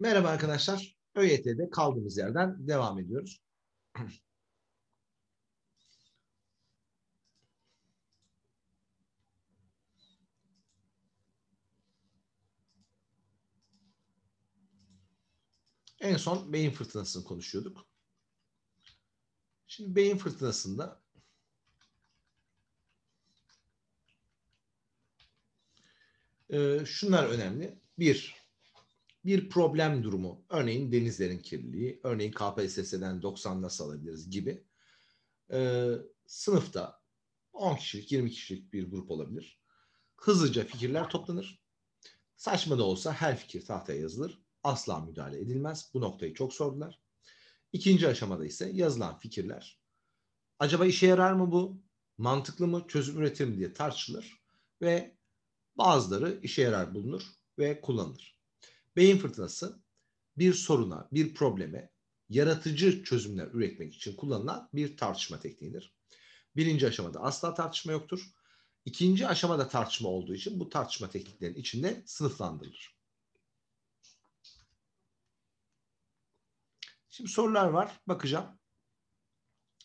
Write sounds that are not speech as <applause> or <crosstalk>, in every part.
Merhaba arkadaşlar. ÖYT'de kaldığımız yerden devam ediyoruz. <clears throat> en son beyin fırtınasını konuşuyorduk. Şimdi beyin fırtınasında e, şunlar önemli. Bir, bir problem durumu, örneğin denizlerin kirliliği, örneğin KPSS'den 90 nasıl alabiliriz gibi e, sınıfta 10 kişilik, 20 kişilik bir grup olabilir. Hızlıca fikirler toplanır. Saçma da olsa her fikir tahtaya yazılır. Asla müdahale edilmez. Bu noktayı çok sordular. İkinci aşamada ise yazılan fikirler. Acaba işe yarar mı bu? Mantıklı mı? Çözüm üretir mi diye tartışılır ve bazıları işe yarar bulunur ve kullanılır. Beyin fırtınası bir soruna, bir probleme yaratıcı çözümler üretmek için kullanılan bir tartışma tekniğidir. Birinci aşamada asla tartışma yoktur. İkinci aşamada tartışma olduğu için bu tartışma tekniklerinin içinde sınıflandırılır. Şimdi sorular var. Bakacağım.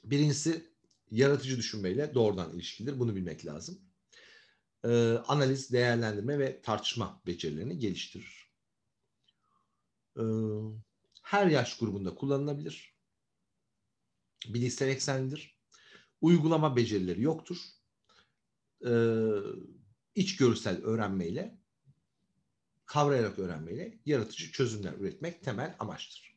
Birincisi yaratıcı düşünmeyle doğrudan ilişkilidir. Bunu bilmek lazım. Ee, analiz, değerlendirme ve tartışma becerilerini geliştirir. Ee, her yaş grubunda kullanılabilir. Bilgisayar eksenlidir. Uygulama becerileri yoktur. Ee, İç görsel öğrenmeyle, kavrayarak öğrenmeyle yaratıcı çözümler üretmek temel amaçtır.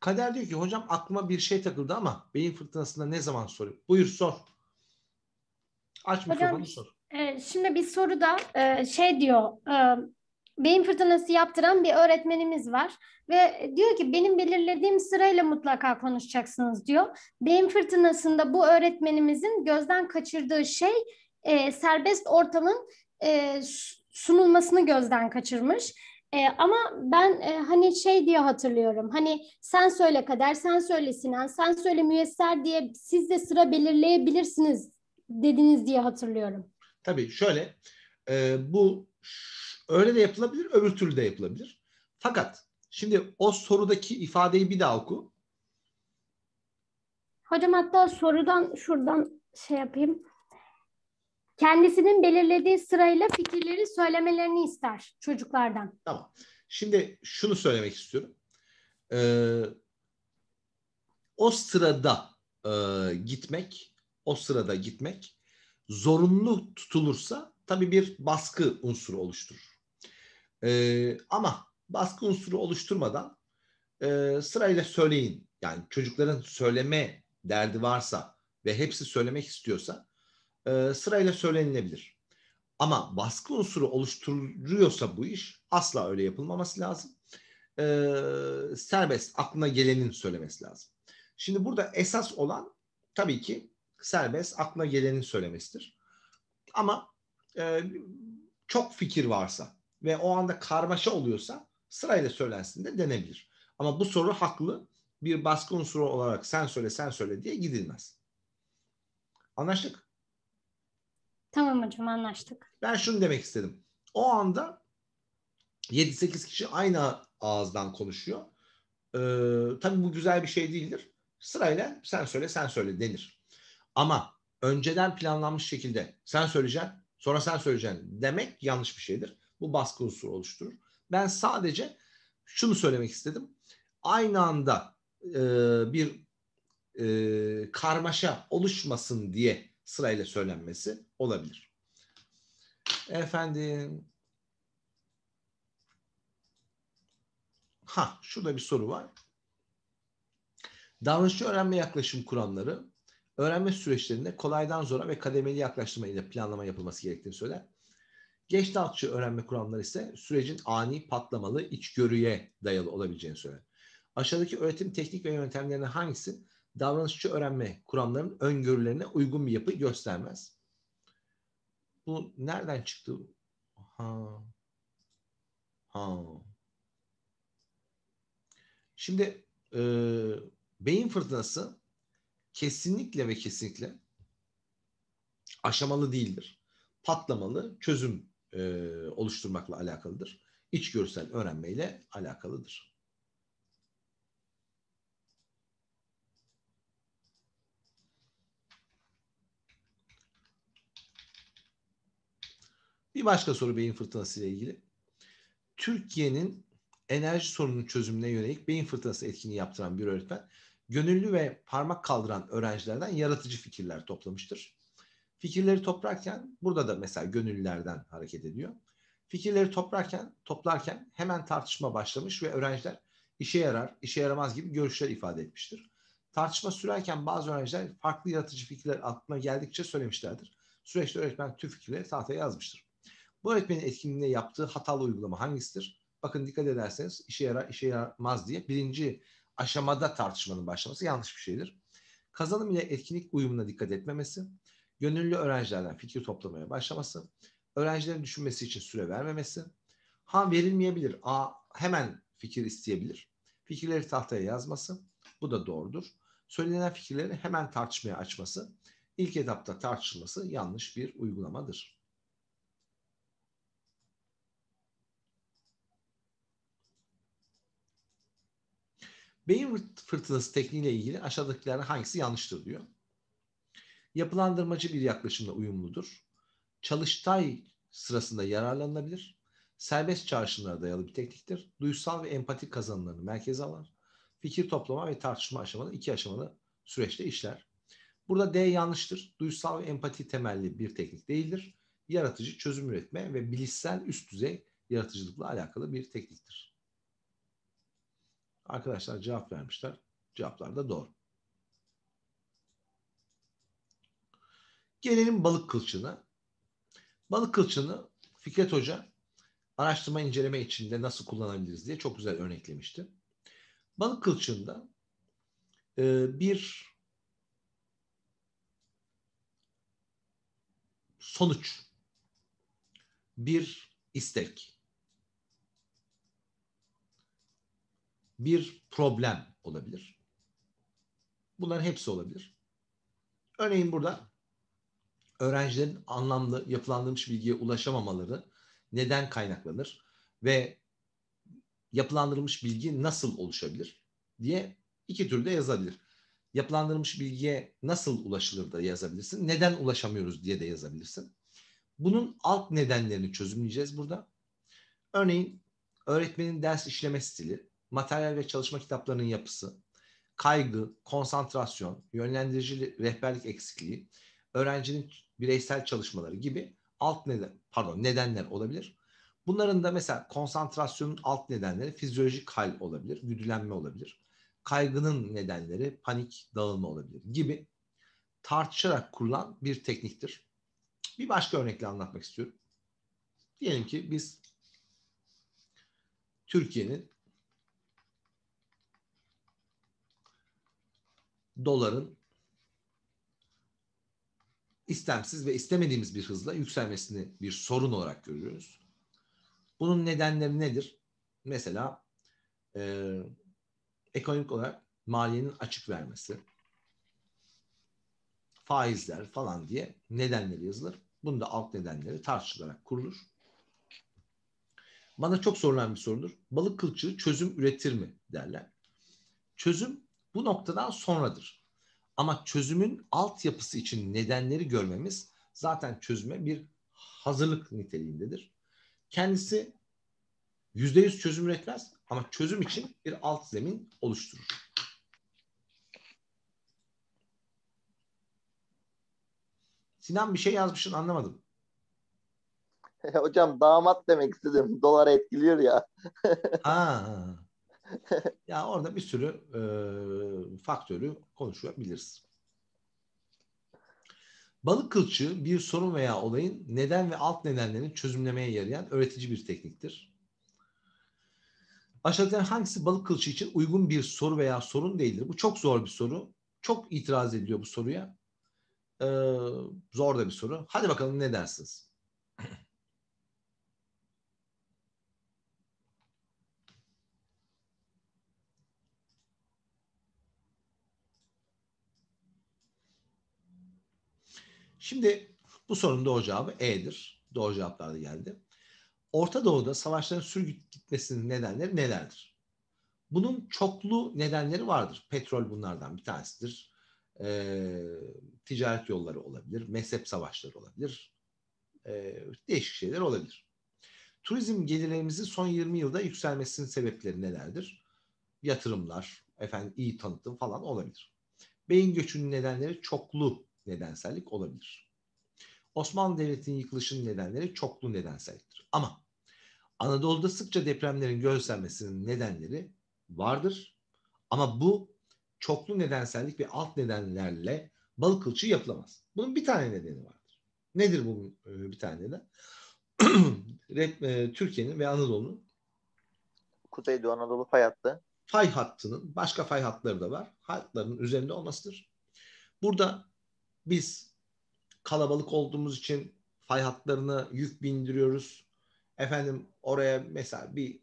Kader diyor ki hocam aklıma bir şey takıldı ama beyin fırtınasında ne zaman soruyor Buyur sor. Aç mikrofonunu sor. E, şimdi bir soruda e, şey diyor e, beyin fırtınası yaptıran bir öğretmenimiz var ve diyor ki benim belirlediğim sırayla mutlaka konuşacaksınız diyor. Beyin fırtınasında bu öğretmenimizin gözden kaçırdığı şey e, serbest ortamın e, sunulmasını gözden kaçırmış. E, ama ben e, hani şey diye hatırlıyorum. Hani sen söyle kader, sen söyle Sinan, sen söyle müyesser diye siz de sıra belirleyebilirsiniz dediniz diye hatırlıyorum. Tabii şöyle e, bu Öyle de yapılabilir, öbür türlü de yapılabilir. Fakat şimdi o sorudaki ifadeyi bir daha oku. Hocam hatta sorudan şuradan şey yapayım. Kendisinin belirlediği sırayla fikirleri söylemelerini ister çocuklardan. Tamam. Şimdi şunu söylemek istiyorum. Ee, o sırada e, gitmek, o sırada gitmek zorunlu tutulursa tabii bir baskı unsuru oluşturur. E, ama baskı unsuru oluşturmadan e, sırayla söyleyin. Yani çocukların söyleme derdi varsa ve hepsi söylemek istiyorsa e, sırayla söylenilebilir. Ama baskı unsuru oluşturuyorsa bu iş asla öyle yapılmaması lazım. E, serbest, aklına gelenin söylemesi lazım. Şimdi burada esas olan tabii ki serbest, aklına gelenin söylemesidir. Ama e, çok fikir varsa, ve o anda karmaşa oluyorsa sırayla söylensin de denebilir. Ama bu soru haklı bir baskı unsuru olarak sen söyle sen söyle diye gidilmez. Anlaştık? Tamam hocam anlaştık. Ben şunu demek istedim. O anda 7-8 kişi aynı ağızdan konuşuyor. Ee, tabii bu güzel bir şey değildir. Sırayla sen söyle sen söyle denir. Ama önceden planlanmış şekilde sen söyleyeceksin sonra sen söyleyeceksin demek yanlış bir şeydir. Bu baskı unsuru oluşturur. Ben sadece şunu söylemek istedim. Aynı anda e, bir e, karmaşa oluşmasın diye sırayla söylenmesi olabilir. Efendim Ha, şurada bir soru var. Davranışçı öğrenme yaklaşım kuramları öğrenme süreçlerinde kolaydan zora ve kademeli yaklaştırma ile planlama yapılması gerektiğini söyler. Geç dağıtıcı öğrenme kuramları ise sürecin ani patlamalı içgörüye dayalı olabileceğini söyler. Aşağıdaki öğretim teknik ve yöntemlerinden hangisi davranışçı öğrenme kuramlarının öngörülerine uygun bir yapı göstermez? Bu nereden çıktı? Ha. Ha. Şimdi e, beyin fırtınası kesinlikle ve kesinlikle aşamalı değildir. Patlamalı çözüm e, oluşturmakla alakalıdır. İçgörüsel öğrenmeyle alakalıdır. Bir başka soru beyin fırtınası ile ilgili. Türkiye'nin enerji sorununun çözümüne yönelik beyin fırtınası etkinliği yaptıran bir öğretmen, gönüllü ve parmak kaldıran öğrencilerden yaratıcı fikirler toplamıştır. Fikirleri toprarken burada da mesela gönüllülerden hareket ediyor. Fikirleri toprarken, toplarken hemen tartışma başlamış ve öğrenciler işe yarar, işe yaramaz gibi görüşler ifade etmiştir. Tartışma sürerken bazı öğrenciler farklı yaratıcı fikirler aklına geldikçe söylemişlerdir. Süreçte öğretmen tüm fikirleri tahtaya yazmıştır. Bu öğretmenin etkinliğinde yaptığı hatalı uygulama hangisidir? Bakın dikkat ederseniz işe yarar, işe yaramaz diye birinci aşamada tartışmanın başlaması yanlış bir şeydir. Kazanım ile etkinlik uyumuna dikkat etmemesi, gönüllü öğrencilerden fikir toplamaya başlaması, öğrencilerin düşünmesi için süre vermemesi, ha verilmeyebilir, a hemen fikir isteyebilir, fikirleri tahtaya yazması, bu da doğrudur. Söylenen fikirleri hemen tartışmaya açması, ilk etapta tartışılması yanlış bir uygulamadır. Beyin fırtınası tekniğiyle ilgili aşağıdakilerden hangisi yanlıştır diyor yapılandırmacı bir yaklaşımla uyumludur. Çalıştay sırasında yararlanılabilir. Serbest çağrışımlara dayalı bir tekniktir. Duysal ve empatik kazanımlarını merkeze alır. Fikir toplama ve tartışma aşamada iki aşamalı süreçte işler. Burada D yanlıştır. Duysal ve empati temelli bir teknik değildir. Yaratıcı çözüm üretme ve bilişsel üst düzey yaratıcılıkla alakalı bir tekniktir. Arkadaşlar cevap vermişler. Cevaplar da doğru. Gelelim balık kılçığına. Balık kılçığını Fikret Hoca araştırma inceleme içinde nasıl kullanabiliriz diye çok güzel örneklemişti. Balık kılçığında e, bir sonuç, bir istek, bir problem olabilir. Bunların hepsi olabilir. Örneğin burada öğrencilerin anlamlı, yapılandırmış bilgiye ulaşamamaları neden kaynaklanır ve yapılandırılmış bilgi nasıl oluşabilir diye iki türde yazabilir. Yapılandırılmış bilgiye nasıl ulaşılır da yazabilirsin. Neden ulaşamıyoruz diye de yazabilirsin. Bunun alt nedenlerini çözümleyeceğiz burada. Örneğin öğretmenin ders işleme stili, materyal ve çalışma kitaplarının yapısı, kaygı, konsantrasyon, yönlendirici rehberlik eksikliği, öğrencinin bireysel çalışmaları gibi alt neden pardon nedenler olabilir. Bunların da mesela konsantrasyonun alt nedenleri fizyolojik hal olabilir, güdülenme olabilir. Kaygının nedenleri panik, dağılma olabilir gibi tartışarak kurulan bir tekniktir. Bir başka örnekle anlatmak istiyorum. Diyelim ki biz Türkiye'nin doların istemsiz ve istemediğimiz bir hızla yükselmesini bir sorun olarak görüyoruz. Bunun nedenleri nedir? Mesela e, ekonomik olarak maliyenin açık vermesi, faizler falan diye nedenleri yazılır. Bunun da alt nedenleri tartışılarak kurulur. Bana çok sorulan bir sorudur. Balık kılçığı çözüm üretir mi derler. Çözüm bu noktadan sonradır. Ama çözümün altyapısı için nedenleri görmemiz zaten çözüme bir hazırlık niteliğindedir. Kendisi yüzde yüz çözüm üretmez ama çözüm için bir alt zemin oluşturur. Sinan bir şey yazmışsın anlamadım. <laughs> Hocam damat demek istedim. Dolar etkiliyor ya. ha. <laughs> yani orada bir sürü e, faktörü konuşabiliriz. Balık kılçığı bir sorun veya olayın neden ve alt nedenlerini çözümlemeye yarayan öğretici bir tekniktir. Aşağıdakiler hangisi balık kılçığı için uygun bir soru veya sorun değildir? Bu çok zor bir soru. Çok itiraz ediliyor bu soruya. Ee, zor da bir soru. Hadi bakalım ne dersiniz? Şimdi bu sorunun doğru cevabı E'dir. Doğru cevaplar da geldi. Orta Doğu'da savaşların sür gitmesinin nedenleri nelerdir? Bunun çoklu nedenleri vardır. Petrol bunlardan bir tanesidir. Ee, ticaret yolları olabilir, mezhep savaşları olabilir, ee, değişik şeyler olabilir. Turizm gelirlerimizin son 20 yılda yükselmesinin sebepleri nelerdir? Yatırımlar, efendim iyi tanıtım falan olabilir. Beyin göçünün nedenleri çoklu nedensellik olabilir. Osmanlı Devleti'nin yıkılışının nedenleri çoklu nedenselliktir. Ama Anadolu'da sıkça depremlerin gözlenmesinin nedenleri vardır. Ama bu çoklu nedensellik ve alt nedenlerle balık kılçığı yapılamaz. Bunun bir tane nedeni vardır. Nedir bu e, bir tane neden? <clears throat> E, Türkiye'nin ve Anadolu'nun Kuzeydoğu Anadolu fay hattı. Fay hattının başka fay hatları da var. Hatların üzerinde olmasıdır. Burada biz kalabalık olduğumuz için fay hatlarını yük bindiriyoruz. Efendim oraya mesela bir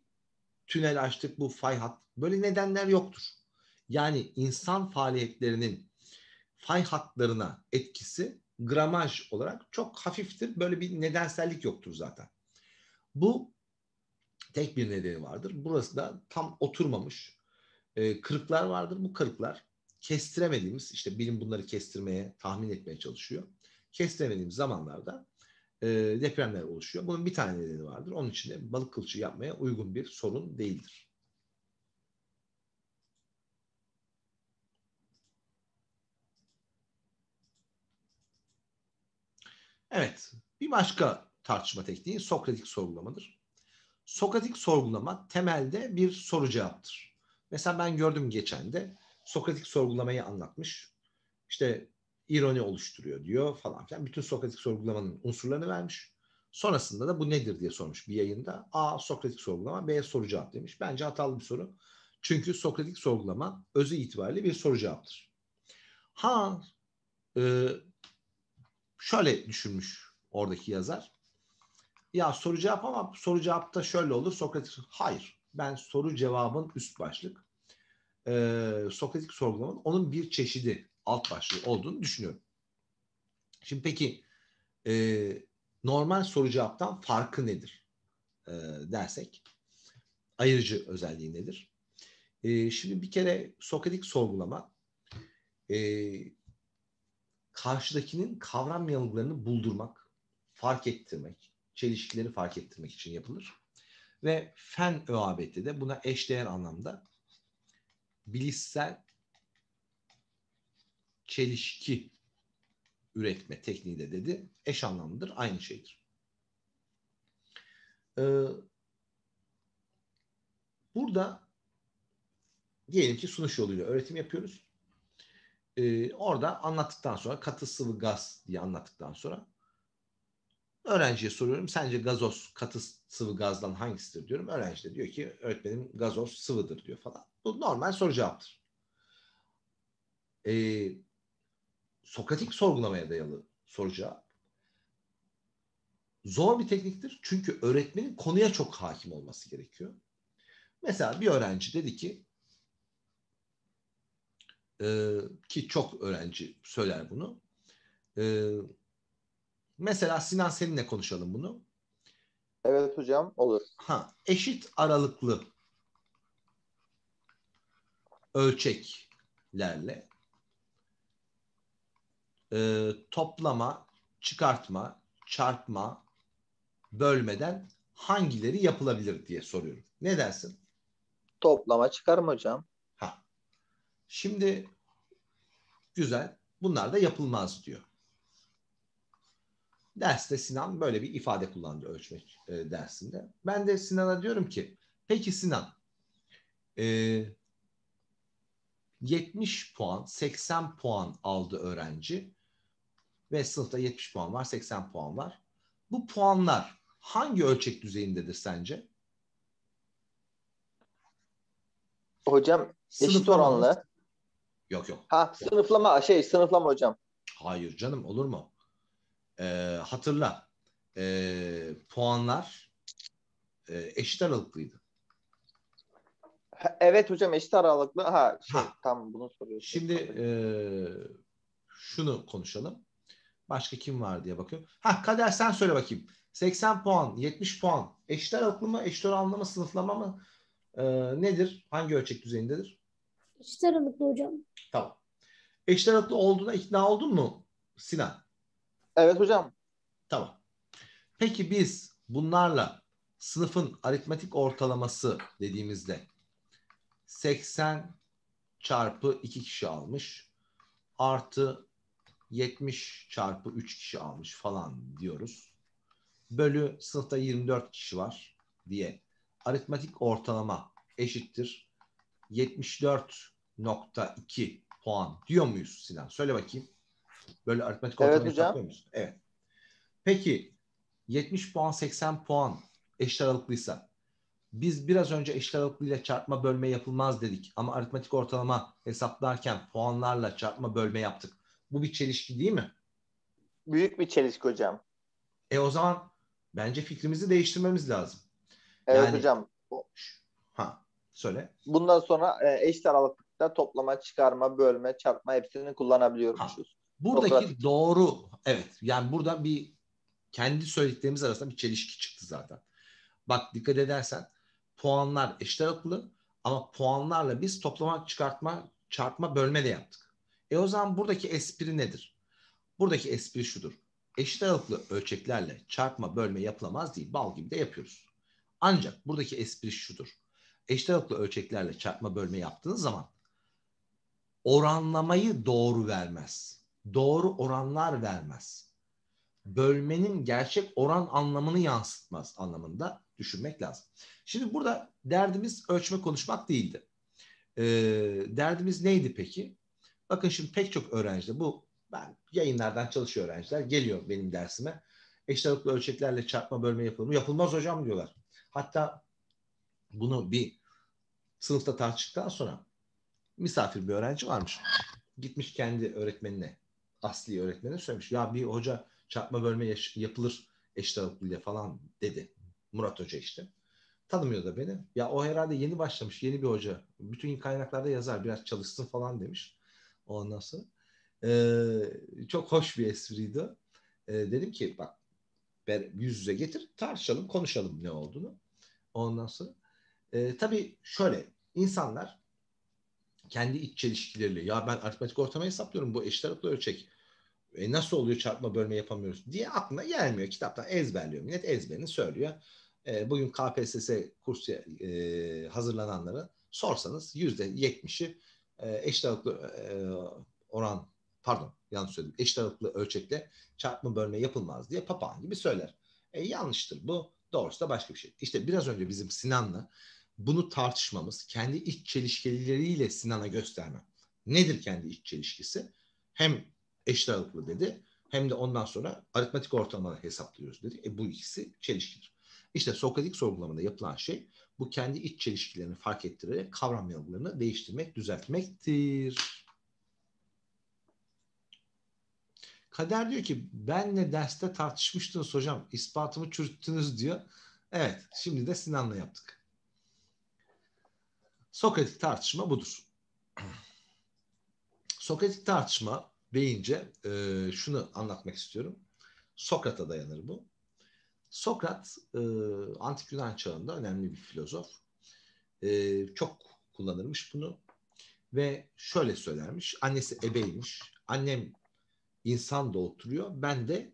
tünel açtık bu fay hat. Böyle nedenler yoktur. Yani insan faaliyetlerinin fay hatlarına etkisi gramaj olarak çok hafiftir. Böyle bir nedensellik yoktur zaten. Bu tek bir nedeni vardır. Burası da tam oturmamış. E, kırıklar vardır. Bu kırıklar kestiremediğimiz, işte bilim bunları kestirmeye, tahmin etmeye çalışıyor. Kestiremediğimiz zamanlarda e, depremler oluşuyor. Bunun bir tane nedeni vardır. Onun için de balık kılçığı yapmaya uygun bir sorun değildir. Evet, bir başka tartışma tekniği Sokratik sorgulamadır. Sokratik sorgulama temelde bir soru cevaptır. Mesela ben gördüm geçen de Sokratik sorgulamayı anlatmış. İşte ironi oluşturuyor diyor falan filan. Bütün Sokratik sorgulamanın unsurlarını vermiş. Sonrasında da bu nedir diye sormuş bir yayında. A. Sokratik sorgulama, B. soru cevap demiş. Bence hatalı bir soru. Çünkü Sokratik sorgulama özü itibariyle bir soru cevaptır. Ha e, şöyle düşünmüş oradaki yazar. Ya soru cevap ama soru cevapta şöyle olur. Sokratik. hayır. Ben soru cevabın üst başlık e, Sokratik sorgulamanın onun bir çeşidi alt başlığı olduğunu düşünüyorum. Şimdi peki e, normal soru cevaptan farkı nedir e, dersek? Ayırıcı özelliği nedir? E, şimdi bir kere Sokratik sorgulama e, karşıdakinin kavram yanılgılarını buldurmak, fark ettirmek, çelişkileri fark ettirmek için yapılır. Ve fen ÖABT'de buna eşdeğer anlamda bilişsel çelişki üretme tekniği de dedi. Eş anlamlıdır, aynı şeydir. Ee, burada diyelim ki sunuş yoluyla öğretim yapıyoruz. Ee, orada anlattıktan sonra katı sıvı gaz diye anlattıktan sonra öğrenciye soruyorum sence gazoz katı sıvı gazdan hangisidir diyorum. Öğrenci de diyor ki öğretmenim gazoz sıvıdır diyor falan. Bu normal soru cevaptır. Ee, sokratik sorgulamaya dayalı soru cevap. Zor bir tekniktir. Çünkü öğretmenin konuya çok hakim olması gerekiyor. Mesela bir öğrenci dedi ki e, ki çok öğrenci söyler bunu. E, mesela Sinan seninle konuşalım bunu. Evet hocam olur. Ha, eşit aralıklı ölçeklerle e, toplama, çıkartma, çarpma, bölmeden hangileri yapılabilir diye soruyorum. Ne dersin? Toplama çıkarma hocam. Ha. Şimdi güzel. Bunlar da yapılmaz diyor. Derste Sinan böyle bir ifade kullandı ölçmek e, dersinde. Ben de Sinan'a diyorum ki peki Sinan e, 70 puan, 80 puan aldı öğrenci. Ve sınıfta 70 puan var, 80 puan var. Bu puanlar hangi ölçek düzeyindedir sence? Hocam eşit oranlı. Yok yok. Ha sınıflama şey sınıflama hocam. Hayır canım olur mu? Ee, hatırla. Ee, puanlar e, eşit aralıklıydı. Evet hocam eşit aralıklı. Ha, şey, tam bunu soruyorsun. Şimdi e, şunu konuşalım. Başka kim var diye bakıyorum. Ha Kader sen söyle bakayım. 80 puan, 70 puan eşit aralıklı mı, eşit oranlı mı, sınıflama mı? E, nedir? Hangi ölçek düzeyindedir? Eşit aralıklı hocam. Tamam. Eşit aralıklı olduğuna ikna oldun mu Sinan? Evet hocam. Tamam. Peki biz bunlarla sınıfın aritmetik ortalaması dediğimizde 80 çarpı 2 kişi almış. Artı 70 çarpı 3 kişi almış falan diyoruz. Bölü sınıfta 24 kişi var diye. Aritmatik ortalama eşittir. 74.2 puan diyor muyuz Sinan? Söyle bakayım. Böyle aritmetik evet, ortalamayı hocam. muyuz? Evet. Peki 70 puan 80 puan eşit aralıklıysa biz biraz önce eşit aralıklıyla çarpma bölme yapılmaz dedik ama aritmetik ortalama hesaplarken puanlarla çarpma bölme yaptık. Bu bir çelişki değil mi? Büyük bir çelişki hocam. E o zaman bence fikrimizi değiştirmemiz lazım. Evet yani, hocam. Ha söyle. Bundan sonra e, eşit aralıklıkta toplama, çıkarma, bölme, çarpma hepsini kullanabiliyormuşuz. Ha. Buradaki Topratik. doğru evet yani burada bir kendi söylediklerimiz arasında bir çelişki çıktı zaten. Bak dikkat edersen puanlar eşler akıllı ama puanlarla biz toplama, çıkartma, çarpma, bölme de yaptık. E o zaman buradaki espri nedir? Buradaki espri şudur. Eşit aralıklı ölçeklerle çarpma, bölme yapılamaz değil. Bal gibi de yapıyoruz. Ancak buradaki espri şudur. Eşit aralıklı ölçeklerle çarpma, bölme yaptığınız zaman oranlamayı doğru vermez. Doğru oranlar vermez. Bölmenin gerçek oran anlamını yansıtmaz anlamında düşünmek lazım. Şimdi burada derdimiz ölçme konuşmak değildi. E, derdimiz neydi peki? Bakın şimdi pek çok öğrenci bu ben yayınlardan çalışıyor öğrenciler geliyor benim dersime. Eşit ağırlıklı ölçeklerle çarpma bölme yapılır mı? Yapılmaz hocam diyorlar. Hatta bunu bir sınıfta tartıştıktan sonra misafir bir öğrenci varmış. Gitmiş kendi öğretmenine, asli öğretmenine söylemiş. Ya bir hoca çarpma bölme yapılır eşit ağırlıklıyla falan dedi. Murat Hoca işte. Tanımıyor da beni. Ya o herhalde yeni başlamış, yeni bir hoca. Bütün kaynaklarda yazar, biraz çalışsın falan demiş. Ondan sonra. Ee, çok hoş bir espriydi. Ee, dedim ki bak ben yüz yüze getir, tartışalım, konuşalım ne olduğunu. Ondan sonra. Ee, tabii şöyle, insanlar kendi iç çelişkileriyle ya ben aritmetik ortama hesaplıyorum bu eşit aralıklı ölçek e nasıl oluyor çarpma bölme yapamıyoruz diye aklına gelmiyor. Kitaptan ezberliyor. Millet ezberini söylüyor e, bugün KPSS kursu e, hazırlananları sorsanız yüzde yetmişi e, eşit ağırlıklı e, oran pardon yanlış söyledim eşit ağırlıklı ölçekte çarpma bölme yapılmaz diye papağan gibi söyler. E, yanlıştır bu doğrusu da başka bir şey. İşte biraz önce bizim Sinan'la bunu tartışmamız kendi iç çelişkileriyle Sinan'a göstermem. Nedir kendi iç çelişkisi? Hem eşit ağırlıklı dedi hem de ondan sonra aritmetik ortalamanı hesaplıyoruz dedi. E, bu ikisi çelişkidir. İşte Sokratik sorgulamada yapılan şey bu kendi iç çelişkilerini fark ettirerek kavram yanılgılarını değiştirmek, düzeltmektir. Kader diyor ki benle derste tartışmıştınız hocam ispatımı çürüttünüz diyor. Evet şimdi de Sinan'la yaptık. Sokratik tartışma budur. <clears throat> Sokratik tartışma deyince e, şunu anlatmak istiyorum. Sokrat'a dayanır bu. Sokrat e, antik Yunan çağında önemli bir filozof. E, çok kullanırmış bunu ve şöyle söylermiş. Annesi ebeymiş. Annem insan doğutturuyor. Ben de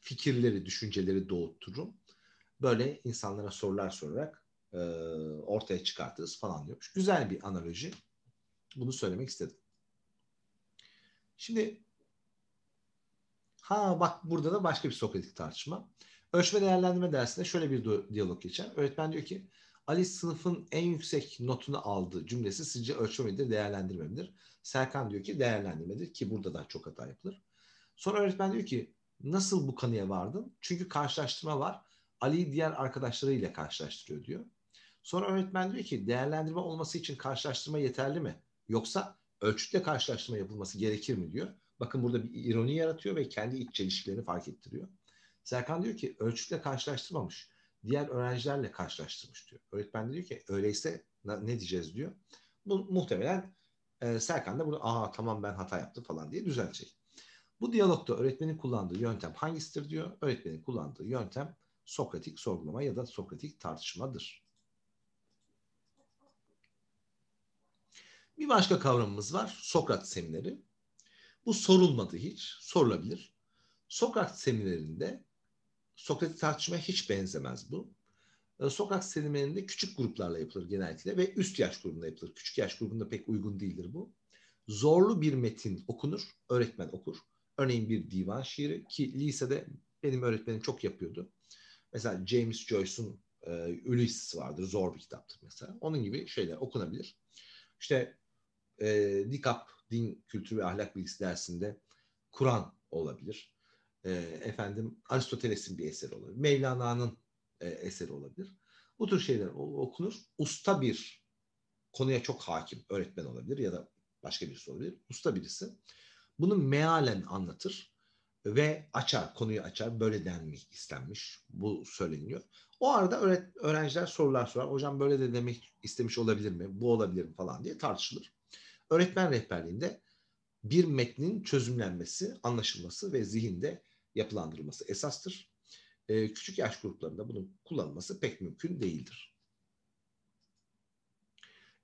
fikirleri, düşünceleri doğuttururum. Böyle insanlara sorular sorarak e, ortaya çıkartırız falan diyormuş. Güzel bir analoji. Bunu söylemek istedim. Şimdi ha bak burada da başka bir Sokratik tartışma. Ölçme değerlendirme dersinde şöyle bir diyalog geçer. Öğretmen diyor ki Ali sınıfın en yüksek notunu aldı cümlesi sizce ölçme midir, değerlendirme midir? Serkan diyor ki değerlendirmedir ki burada da çok hata yapılır. Sonra öğretmen diyor ki nasıl bu kanıya vardın? Çünkü karşılaştırma var. Ali'yi diğer arkadaşlarıyla karşılaştırıyor diyor. Sonra öğretmen diyor ki değerlendirme olması için karşılaştırma yeterli mi? Yoksa ölçütle karşılaştırma yapılması gerekir mi diyor. Bakın burada bir ironi yaratıyor ve kendi iç çelişkilerini fark ettiriyor. Serkan diyor ki ölçütle karşılaştırmamış. Diğer öğrencilerle karşılaştırmış diyor. Öğretmen de diyor ki öyleyse ne diyeceğiz diyor. Bu muhtemelen e, Serkan da bunu aha tamam ben hata yaptım falan diye düzeltecek. Bu diyalogda öğretmenin kullandığı yöntem hangisidir diyor. Öğretmenin kullandığı yöntem Sokratik sorgulama ya da Sokratik tartışmadır. Bir başka kavramımız var. Sokrat semineri. Bu sorulmadı hiç. Sorulabilir. Sokrat seminerinde Sokrates tartışmaya hiç benzemez bu. Ee, Sokak serüveninde küçük gruplarla yapılır genellikle ve üst yaş grubunda yapılır. Küçük yaş grubunda pek uygun değildir bu. Zorlu bir metin okunur, öğretmen okur. Örneğin bir divan şiiri ki lisede benim öğretmenim çok yapıyordu. Mesela James Joyce'un e, Ulysses vardır, zor bir kitaptır mesela. Onun gibi şeyler okunabilir. İşte e, DİKAP, Din Kültürü ve Ahlak Bilgisi dersinde Kur'an olabilir e, efendim Aristoteles'in bir eseri olabilir. Mevlana'nın e, eseri olabilir. Bu tür şeyler okunur. Usta bir konuya çok hakim öğretmen olabilir ya da başka birisi olabilir. Usta birisi bunu mealen anlatır ve açar, konuyu açar. Böyle denmiş, istenmiş. Bu söyleniyor. O arada öğret, öğrenciler sorular sorar. Hocam böyle de demek istemiş olabilir mi? Bu olabilir mi falan diye tartışılır. Öğretmen rehberliğinde bir metnin çözümlenmesi, anlaşılması ve zihinde yapılandırılması esastır. E, küçük yaş gruplarında bunun kullanılması pek mümkün değildir.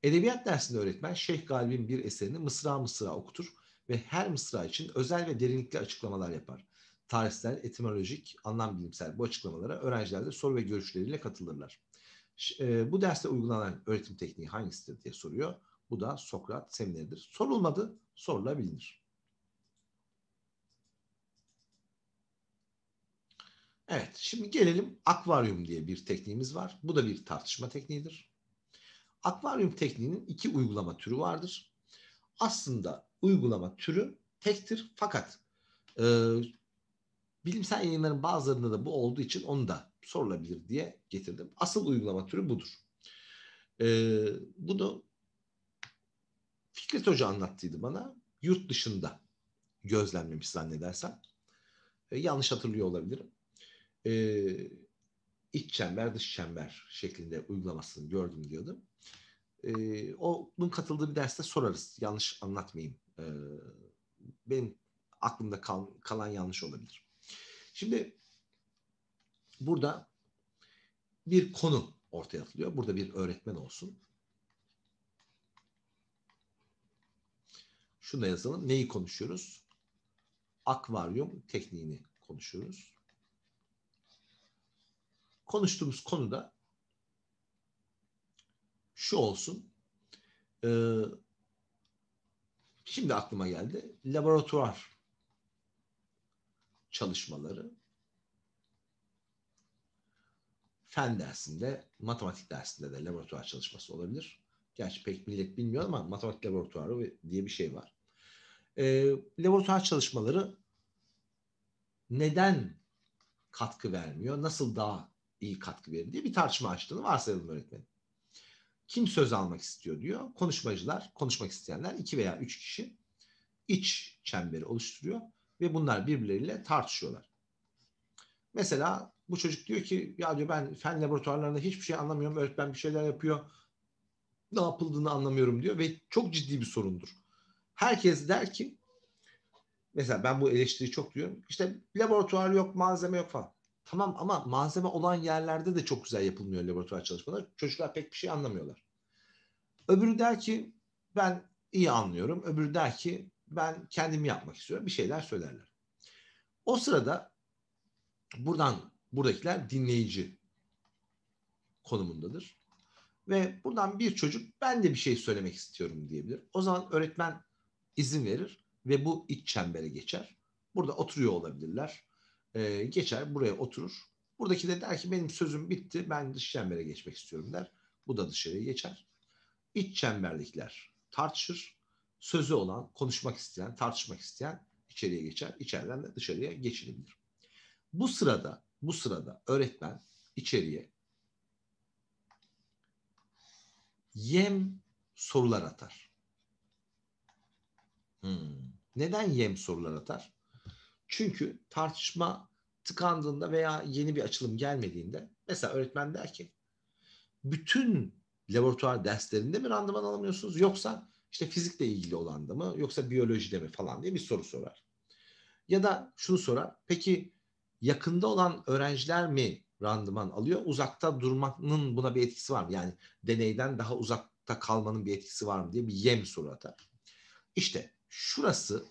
Edebiyat dersinde öğretmen Şeyh Galib'in bir eserini mısra mısra okutur ve her mısra için özel ve derinlikli açıklamalar yapar. Tarihsel, etimolojik, anlam bilimsel bu açıklamalara öğrenciler de soru ve görüşleriyle katılırlar. E, bu derste uygulanan öğretim tekniği hangisidir diye soruyor. Bu da Sokrat semineridir. Sorulmadı, sorulabilir. Evet, şimdi gelelim akvaryum diye bir tekniğimiz var. Bu da bir tartışma tekniğidir. Akvaryum tekniğinin iki uygulama türü vardır. Aslında uygulama türü tektir fakat e, bilimsel yayınların bazılarında da bu olduğu için onu da sorulabilir diye getirdim. Asıl uygulama türü budur. E, bunu Fikret Hoca anlattıydı bana. Yurt dışında gözlemlemiş zannedersem. E, yanlış hatırlıyor olabilirim e, iç çember dış çember şeklinde uygulamasını gördüm diyordum. E, ee, onun katıldığı bir derste sorarız. Yanlış anlatmayayım. E, benim aklımda kal, kalan yanlış olabilir. Şimdi burada bir konu ortaya atılıyor. Burada bir öğretmen olsun. Şunu da yazalım. Neyi konuşuyoruz? Akvaryum tekniğini konuşuyoruz konuştuğumuz konu da şu olsun. Ee, şimdi aklıma geldi. Laboratuvar çalışmaları fen dersinde, matematik dersinde de laboratuvar çalışması olabilir. Gerçi pek millet bilmiyor ama matematik laboratuvarı diye bir şey var. Ee, laboratuvar çalışmaları neden katkı vermiyor? Nasıl daha iyi katkı verir diye bir tartışma açtığını varsayalım öğretmenim. Kim söz almak istiyor diyor. Konuşmacılar, konuşmak isteyenler iki veya üç kişi iç çemberi oluşturuyor ve bunlar birbirleriyle tartışıyorlar. Mesela bu çocuk diyor ki ya diyor ben fen laboratuvarlarında hiçbir şey anlamıyorum. Öğretmen bir şeyler yapıyor. Ne yapıldığını anlamıyorum diyor ve çok ciddi bir sorundur. Herkes der ki mesela ben bu eleştiriyi çok duyuyorum. İşte laboratuvar yok, malzeme yok falan. Tamam ama malzeme olan yerlerde de çok güzel yapılmıyor laboratuvar çalışmaları. Çocuklar pek bir şey anlamıyorlar. Öbürü der ki ben iyi anlıyorum. Öbürü der ki ben kendimi yapmak istiyorum. Bir şeyler söylerler. O sırada buradan buradakiler dinleyici konumundadır. Ve buradan bir çocuk ben de bir şey söylemek istiyorum diyebilir. O zaman öğretmen izin verir ve bu iç çembere geçer. Burada oturuyor olabilirler e, geçer buraya oturur. Buradaki de der ki benim sözüm bitti ben dış çembere geçmek istiyorum der. Bu da dışarıya geçer. İç çemberlikler tartışır. Sözü olan, konuşmak isteyen, tartışmak isteyen içeriye geçer. İçeriden de dışarıya geçilebilir. Bu sırada, bu sırada öğretmen içeriye yem sorular atar. Hmm. Neden yem sorular atar? Çünkü tartışma tıkandığında veya yeni bir açılım gelmediğinde mesela öğretmen der ki bütün laboratuvar derslerinde mi randıman alamıyorsunuz yoksa işte fizikle ilgili olan da mı yoksa biyolojide mi falan diye bir soru sorar. Ya da şunu sorar. Peki yakında olan öğrenciler mi randıman alıyor? Uzakta durmanın buna bir etkisi var mı? Yani deneyden daha uzakta kalmanın bir etkisi var mı diye bir yem soru atar. İşte şurası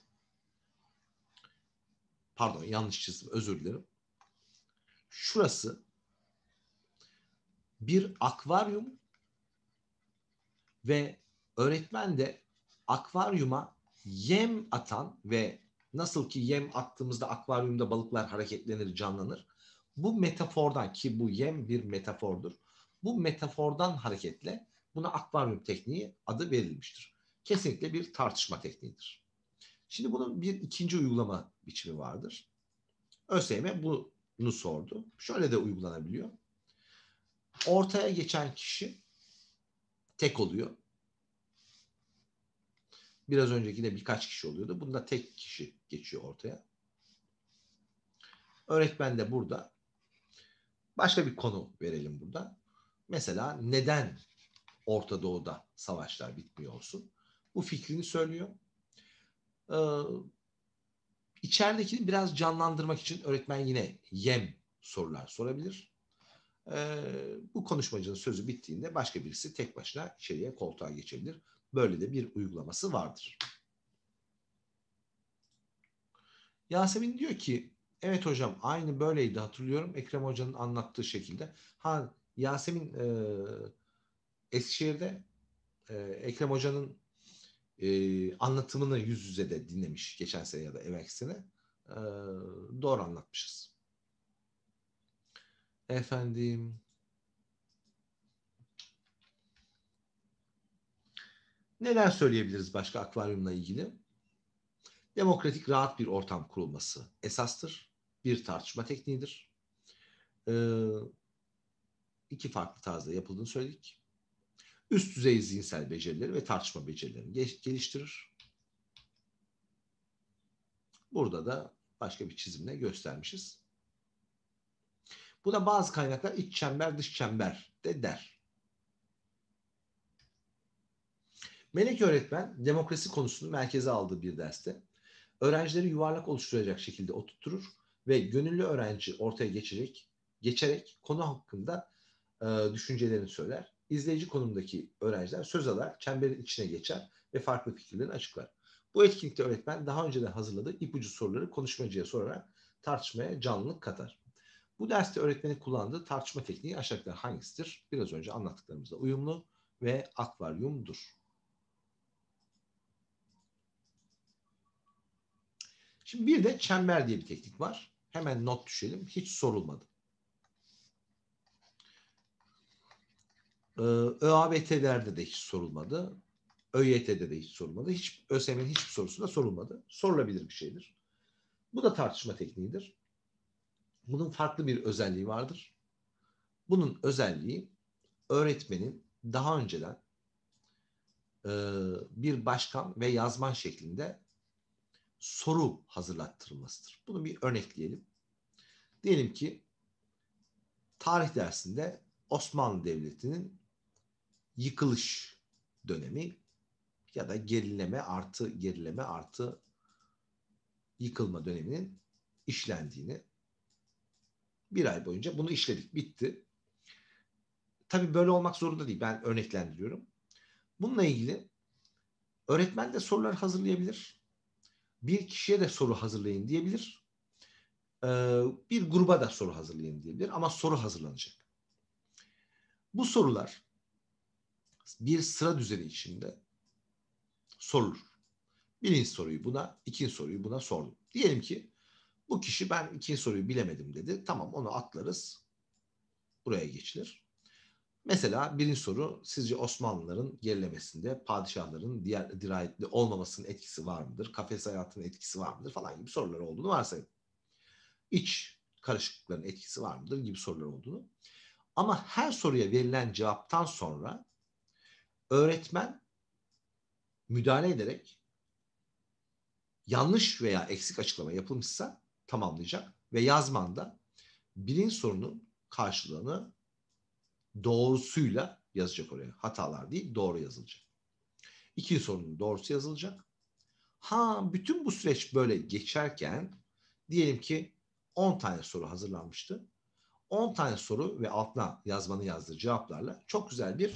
Pardon yanlış çizdim özür dilerim. Şurası bir akvaryum ve öğretmen de akvaryuma yem atan ve nasıl ki yem attığımızda akvaryumda balıklar hareketlenir, canlanır. Bu metafordan ki bu yem bir metafordur. Bu metafordan hareketle buna akvaryum tekniği adı verilmiştir. Kesinlikle bir tartışma tekniğidir. Şimdi bunun bir ikinci uygulama biçimi vardır. ÖSYM bunu sordu. Şöyle de uygulanabiliyor. Ortaya geçen kişi tek oluyor. Biraz önceki de birkaç kişi oluyordu. Bunda tek kişi geçiyor ortaya. Öğretmen de burada. Başka bir konu verelim burada. Mesela neden Orta Doğu'da savaşlar bitmiyor olsun? Bu fikrini söylüyor e, içeridekini biraz canlandırmak için öğretmen yine yem sorular sorabilir. E, bu konuşmacının sözü bittiğinde başka birisi tek başına içeriye koltuğa geçebilir. Böyle de bir uygulaması vardır. Yasemin diyor ki evet hocam aynı böyleydi hatırlıyorum Ekrem hocanın anlattığı şekilde. Ha Yasemin e, Eskişehir'de e, Ekrem hocanın e, anlatımını yüz yüze de dinlemiş geçen sene ya da evvelki sene. E, doğru anlatmışız. Efendim neler söyleyebiliriz başka akvaryumla ilgili? Demokratik rahat bir ortam kurulması esastır. Bir tartışma tekniğidir. E, iki farklı tarzda yapıldığını söyledik üst düzey zihinsel becerileri ve tartışma becerilerini geliştirir. Burada da başka bir çizimle göstermişiz. Buna bazı kaynaklar iç çember dış çember de der. Melek öğretmen demokrasi konusunu merkeze aldığı bir derste öğrencileri yuvarlak oluşturacak şekilde oturtur ve gönüllü öğrenci ortaya geçecek, geçerek konu hakkında e, düşüncelerini söyler izleyici konumdaki öğrenciler söz alarak çemberin içine geçer ve farklı fikirlerini açıklar. Bu etkinlikte öğretmen daha önceden hazırladığı ipucu soruları konuşmacıya sorarak tartışmaya canlılık katar. Bu derste öğretmenin kullandığı tartışma tekniği aşağıdakiler hangisidir? Biraz önce anlattıklarımızla uyumlu ve akvaryumdur. Şimdi bir de çember diye bir teknik var. Hemen not düşelim. Hiç sorulmadı. Ee, ÖABT'lerde de hiç sorulmadı. ÖYT'de de hiç sorulmadı. Hiç ÖSYM'nin hiçbir sorusu da sorulmadı. Sorulabilir bir şeydir. Bu da tartışma tekniğidir. Bunun farklı bir özelliği vardır. Bunun özelliği öğretmenin daha önceden e, bir başkan ve yazman şeklinde soru hazırlattırılmasıdır. Bunu bir örnekleyelim. Diyelim ki tarih dersinde Osmanlı Devleti'nin yıkılış dönemi ya da gerileme artı gerileme artı yıkılma döneminin işlendiğini bir ay boyunca bunu işledik bitti. Tabii böyle olmak zorunda değil ben örneklendiriyorum. Bununla ilgili öğretmen de sorular hazırlayabilir. Bir kişiye de soru hazırlayın diyebilir. Bir gruba da soru hazırlayın diyebilir ama soru hazırlanacak. Bu sorular bir sıra düzeni içinde sorulur. Birinci soruyu buna, ikinci soruyu buna sordum. Diyelim ki bu kişi ben ikinci soruyu bilemedim dedi. Tamam onu atlarız. Buraya geçilir. Mesela birinci soru sizce Osmanlıların gerilemesinde padişahların diğer dirayetli olmamasının etkisi var mıdır? Kafes hayatının etkisi var mıdır? Falan gibi sorular olduğunu varsayın. İç karışıklıkların etkisi var mıdır gibi sorular olduğunu. Ama her soruya verilen cevaptan sonra öğretmen müdahale ederek yanlış veya eksik açıklama yapılmışsa tamamlayacak ve yazmanda birinci sorunun karşılığını doğrusuyla yazacak oraya. Hatalar değil doğru yazılacak. İkinci sorunun doğrusu yazılacak. Ha bütün bu süreç böyle geçerken diyelim ki 10 tane soru hazırlanmıştı. 10 tane soru ve altına yazmanı yazdığı cevaplarla çok güzel bir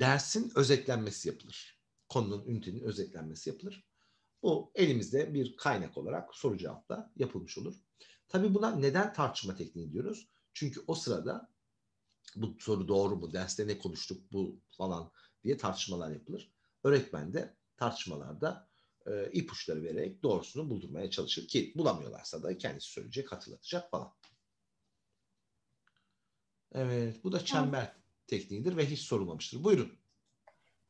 dersin özetlenmesi yapılır. Konunun ünitenin özetlenmesi yapılır. Bu elimizde bir kaynak olarak soru cevapla yapılmış olur. Tabii buna neden tartışma tekniği diyoruz? Çünkü o sırada bu soru doğru mu, derste ne konuştuk bu falan diye tartışmalar yapılır. Öğretmen de tartışmalarda e, ipuçları vererek doğrusunu buldurmaya çalışır ki bulamıyorlarsa da kendisi söyleyecek, hatırlatacak falan. Evet, bu da çember tekniğidir ve hiç sorulmamıştır. Buyurun.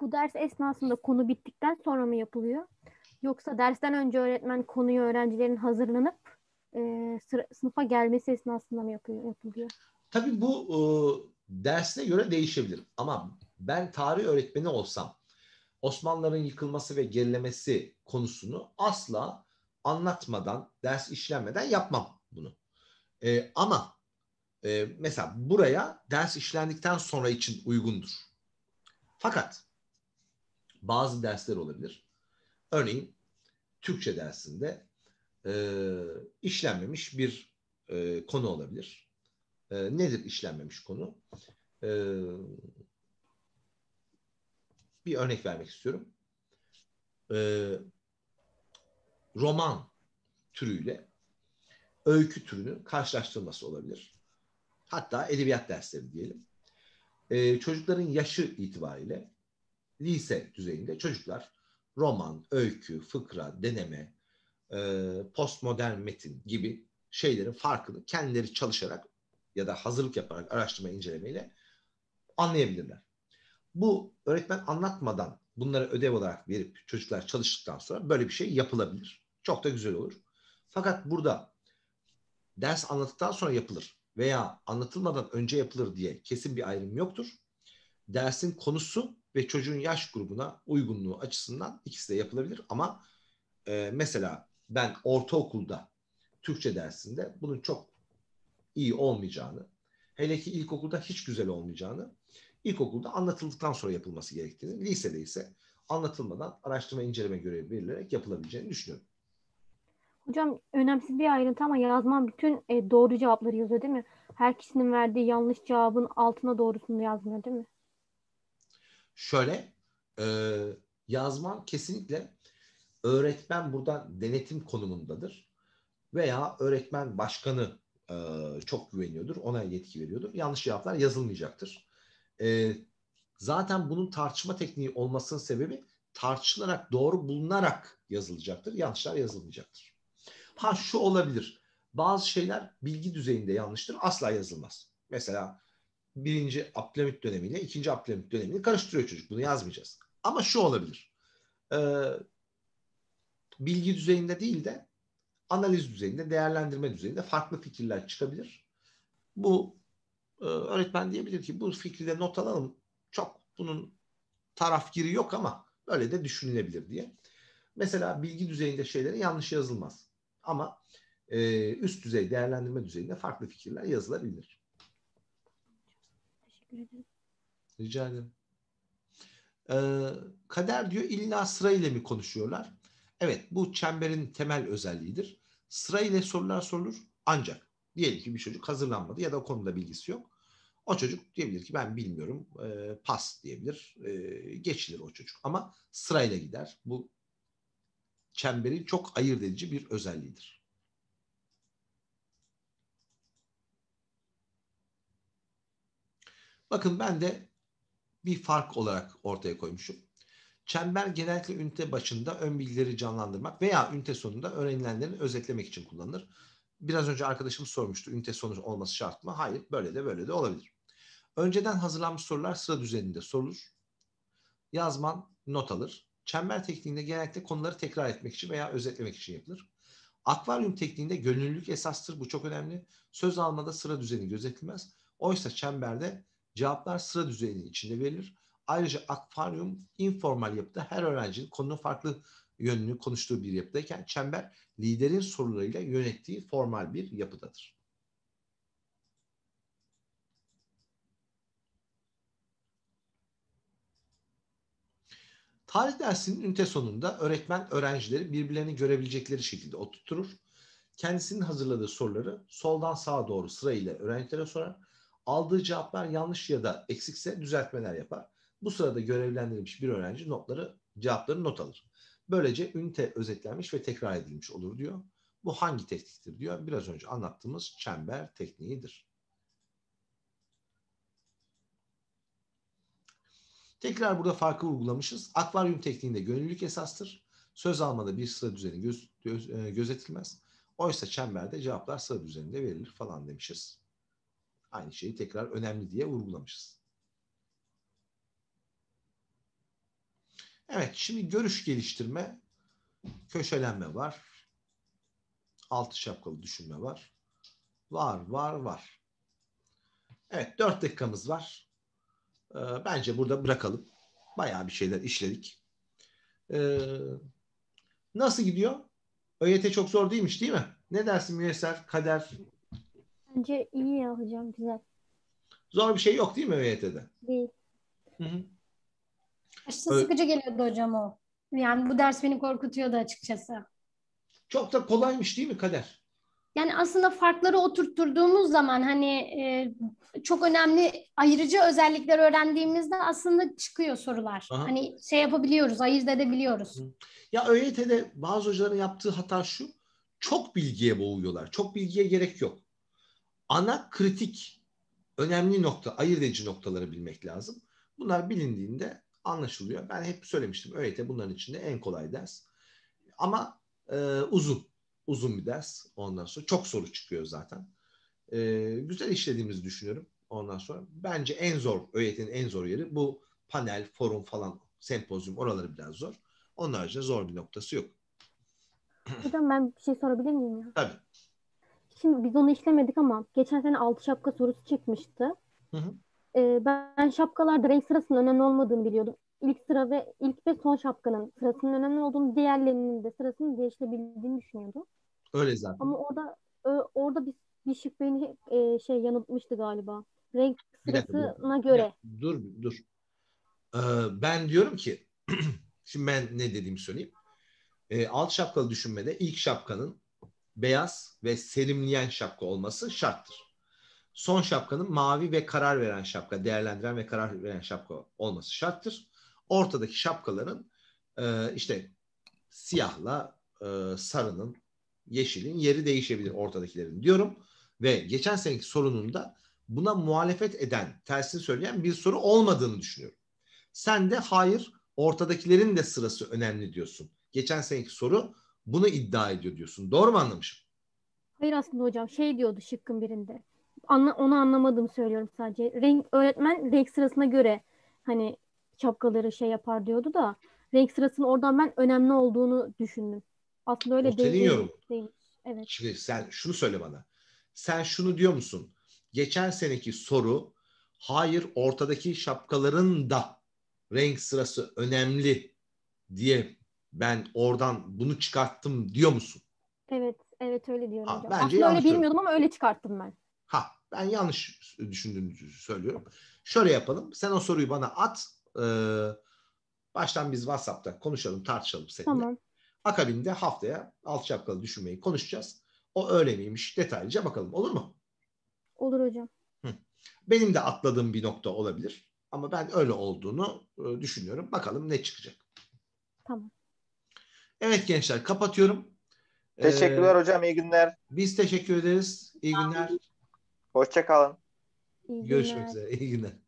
Bu ders esnasında konu bittikten sonra mı yapılıyor? Yoksa dersten önce öğretmen konuyu öğrencilerin hazırlanıp e, sıra, sınıfa gelmesi esnasında mı yapıyor, yapılıyor? Tabii bu e, dersine göre değişebilir. Ama ben tarih öğretmeni olsam Osmanlıların yıkılması ve gerilemesi konusunu asla anlatmadan, ders işlenmeden yapmam bunu. E, ama e, mesela buraya ders işlendikten sonra için uygundur. Fakat bazı dersler olabilir. Örneğin Türkçe dersinde e, işlenmemiş bir e, konu olabilir. E, nedir işlenmemiş konu? E, bir örnek vermek istiyorum. E, roman türüyle öykü türünün karşılaştırılması olabilir hatta edebiyat dersleri diyelim. E, çocukların yaşı itibariyle lise düzeyinde çocuklar roman, öykü, fıkra, deneme, e, postmodern metin gibi şeylerin farkını kendileri çalışarak ya da hazırlık yaparak araştırma incelemeyle anlayabilirler. Bu öğretmen anlatmadan bunları ödev olarak verip çocuklar çalıştıktan sonra böyle bir şey yapılabilir. Çok da güzel olur. Fakat burada ders anlattıktan sonra yapılır veya anlatılmadan önce yapılır diye kesin bir ayrım yoktur. Dersin konusu ve çocuğun yaş grubuna uygunluğu açısından ikisi de yapılabilir ama e, mesela ben ortaokulda Türkçe dersinde bunun çok iyi olmayacağını, hele ki ilkokulda hiç güzel olmayacağını, ilkokulda anlatıldıktan sonra yapılması gerektiğini, lisede ise anlatılmadan araştırma inceleme görevi verilerek yapılabileceğini düşünüyorum. Hocam önemsiz bir ayrıntı ama yazman bütün e, doğru cevapları yazıyor değil mi? Her kişinin verdiği yanlış cevabın altına doğrusunu yazmıyor değil mi? Şöyle e, yazman kesinlikle öğretmen buradan denetim konumundadır veya öğretmen başkanı e, çok güveniyordur ona yetki veriyordur. Yanlış cevaplar yazılmayacaktır. E, zaten bunun tartışma tekniği olmasının sebebi tartışılarak doğru bulunarak yazılacaktır. Yanlışlar yazılmayacaktır. Ha şu olabilir. Bazı şeyler bilgi düzeyinde yanlıştır. Asla yazılmaz. Mesela birinci Abdülhamit dönemiyle ikinci Abdülhamit dönemini karıştırıyor çocuk. Bunu yazmayacağız. Ama şu olabilir. Ee, bilgi düzeyinde değil de analiz düzeyinde, değerlendirme düzeyinde farklı fikirler çıkabilir. Bu e, öğretmen diyebilir ki bu fikri not alalım. Çok bunun taraf giri yok ama böyle de düşünülebilir diye. Mesela bilgi düzeyinde şeylerin yanlış yazılmaz. Ama e, üst düzey değerlendirme düzeyinde farklı fikirler yazılabilir. Teşekkür ederim. Rica ederim. Ee, kader diyor illa sırayla mı konuşuyorlar? Evet bu çemberin temel özelliğidir. Sırayla sorular sorulur ancak diyelim ki bir çocuk hazırlanmadı ya da o konuda bilgisi yok. O çocuk diyebilir ki ben bilmiyorum e, pas diyebilir. E, geçilir o çocuk ama sırayla gider. Bu çemberin çok ayırt edici bir özelliğidir. Bakın ben de bir fark olarak ortaya koymuşum. Çember genellikle ünite başında ön bilgileri canlandırmak veya ünite sonunda öğrenilenlerini özetlemek için kullanılır. Biraz önce arkadaşım sormuştu ünite sonu olması şart mı? Hayır böyle de böyle de olabilir. Önceden hazırlanmış sorular sıra düzeninde sorulur. Yazman not alır çember tekniğinde genellikle konuları tekrar etmek için veya özetlemek için yapılır. Akvaryum tekniğinde gönüllülük esastır. Bu çok önemli. Söz almada sıra düzeni gözetilmez. Oysa çemberde cevaplar sıra düzeni içinde verilir. Ayrıca akvaryum informal yapıda her öğrencinin konunun farklı yönünü konuştuğu bir yapıdayken çember liderin sorularıyla yönettiği formal bir yapıdadır. Hariç dersinin ünite sonunda öğretmen öğrencileri birbirlerini görebilecekleri şekilde oturtur. Kendisinin hazırladığı soruları soldan sağa doğru sırayla öğrencilere sorar. Aldığı cevaplar yanlış ya da eksikse düzeltmeler yapar. Bu sırada görevlendirilmiş bir öğrenci notları, cevapları not alır. Böylece ünite özetlenmiş ve tekrar edilmiş olur diyor. Bu hangi tekniktir diyor. Biraz önce anlattığımız çember tekniğidir. Tekrar burada farkı vurgulamışız. Akvaryum tekniğinde gönüllülük esastır. Söz almada bir sıra düzeni göz, göz, e, gözetilmez. Oysa çemberde cevaplar sıra düzeninde verilir falan demişiz. Aynı şeyi tekrar önemli diye vurgulamışız. Evet şimdi görüş geliştirme, köşelenme var. Altı şapkalı düşünme var. Var, var, var. Evet dört dakikamız var. Ee, bence burada bırakalım. Bayağı bir şeyler işledik. E, nasıl gidiyor? ÖYT çok zor değilmiş değil mi? Ne dersin Müyesser? Kader? Bence iyi ya hocam güzel. Zor bir şey yok değil mi ÖYT'de? Değil. Hı hı. Aşırı sıkıcı geliyordu hocam o. Yani bu ders beni korkutuyordu açıkçası. Çok da kolaymış değil mi Kader? Yani aslında farkları oturtturduğumuz zaman hani e, çok önemli ayırıcı özellikler öğrendiğimizde aslında çıkıyor sorular. Aha. Hani şey yapabiliyoruz, ayırt edebiliyoruz. Ya ÖYT'de bazı hocaların yaptığı hata şu. Çok bilgiye boğuyorlar. Çok bilgiye gerek yok. Ana kritik önemli nokta, ayırt edici noktaları bilmek lazım. Bunlar bilindiğinde anlaşılıyor. Ben hep söylemiştim. ÖYT bunların içinde en kolay ders. Ama e, uzun. Uzun bir ders ondan sonra. Çok soru çıkıyor zaten. E, güzel işlediğimizi düşünüyorum ondan sonra. Bence en zor, öğretinin en zor yeri bu panel, forum falan, sempozyum oraları biraz zor. Onun haricinde zor bir noktası yok. Hocam ben bir şey sorabilir miyim ya? Tabii. Şimdi biz onu işlemedik ama geçen sene altı şapka sorusu çıkmıştı. Hı hı. Ee, ben şapkalarda renk sırasının önemli olmadığını biliyordum ilk sıra ve ilk ve son şapkanın sırasının önemli olduğunu diğerlerinin de sırasını değiştirebildiğini düşünüyordu. Öyle zaten. Ama orada orada bir, bir şık beni e, şey yanıltmıştı galiba. Renk sırasına göre. Ya, dur dur. Ee, ben diyorum ki <clears throat> şimdi ben ne dediğimi söyleyeyim. Ee, alt şapkalı düşünmede ilk şapkanın beyaz ve serimleyen şapka olması şarttır. Son şapkanın mavi ve karar veren şapka, değerlendiren ve karar veren şapka olması şarttır. Ortadaki şapkaların e, işte siyahla e, sarının, yeşilin yeri değişebilir ortadakilerin diyorum. Ve geçen seneki sorununda buna muhalefet eden, tersini söyleyen bir soru olmadığını düşünüyorum. Sen de hayır ortadakilerin de sırası önemli diyorsun. Geçen seneki soru bunu iddia ediyor diyorsun. Doğru mu anlamışım? Hayır aslında hocam şey diyordu şıkkın birinde. Anla, onu anlamadım söylüyorum sadece. Renk öğretmen renk sırasına göre hani şapkaları şey yapar diyordu da renk sırasının oradan ben önemli olduğunu düşündüm. Aslında öyle değil. Yorum. değil. Evet. Şimdi sen şunu söyle bana. Sen şunu diyor musun? Geçen seneki soru hayır ortadaki şapkaların da renk sırası önemli diye ben oradan bunu çıkarttım diyor musun? Evet, evet öyle diyorum. Ha, bence Aslında öyle bilmiyordum ama öyle çıkarttım ben. Ha, ben yanlış düşündüğümü söylüyorum. Şöyle yapalım. Sen o soruyu bana at. E, baştan biz WhatsApp'ta konuşalım, tartışalım seninle. Tamam. Akabinde haftaya alt şapkalı düşünmeyi konuşacağız. O öyle miymiş detaylıca bakalım. Olur mu? Olur hocam. Hı. Benim de atladığım bir nokta olabilir. Ama ben öyle olduğunu e, düşünüyorum. Bakalım ne çıkacak. Tamam. Evet gençler kapatıyorum. Ee, Teşekkürler ee, hocam. iyi günler. Biz teşekkür ederiz. İyi günler. Hoşçakalın. Görüşmek üzere. İyi günler.